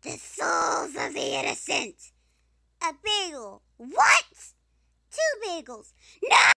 The souls of the innocent. A bagel. What? Two bagels. No!